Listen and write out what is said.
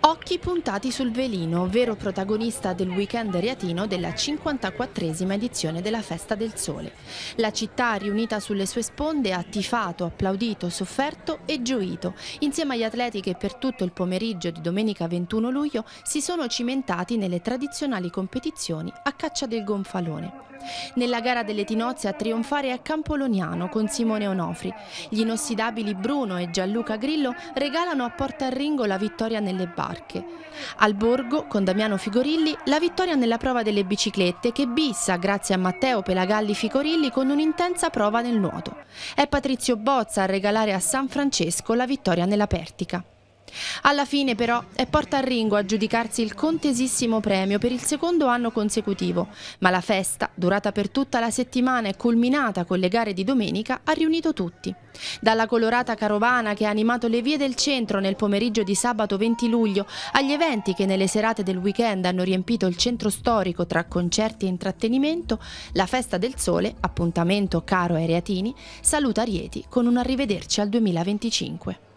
Occhi puntati sul velino, vero protagonista del weekend ariatino della 54esima edizione della Festa del Sole. La città riunita sulle sue sponde ha tifato, applaudito, sofferto e gioito, insieme agli atleti che per tutto il pomeriggio di domenica 21 luglio si sono cimentati nelle tradizionali competizioni a caccia del gonfalone. Nella gara delle tinozze a trionfare è Campoloniano con Simone Onofri. Gli inossidabili Bruno e Gianluca Grillo regalano a Porta Ringo la vittoria nelle barre barche. Al Borgo, con Damiano Figorilli, la vittoria nella prova delle biciclette che bissa, grazie a Matteo Pelagalli Figorilli, con un'intensa prova nel nuoto. È Patrizio Bozza a regalare a San Francesco la vittoria nella pertica. Alla fine però è Porta a Ringo a giudicarsi il contesissimo premio per il secondo anno consecutivo, ma la festa, durata per tutta la settimana e culminata con le gare di domenica, ha riunito tutti. Dalla colorata carovana che ha animato le vie del centro nel pomeriggio di sabato 20 luglio, agli eventi che nelle serate del weekend hanno riempito il centro storico tra concerti e intrattenimento, la Festa del Sole, appuntamento caro ai reatini, saluta Rieti con un arrivederci al 2025.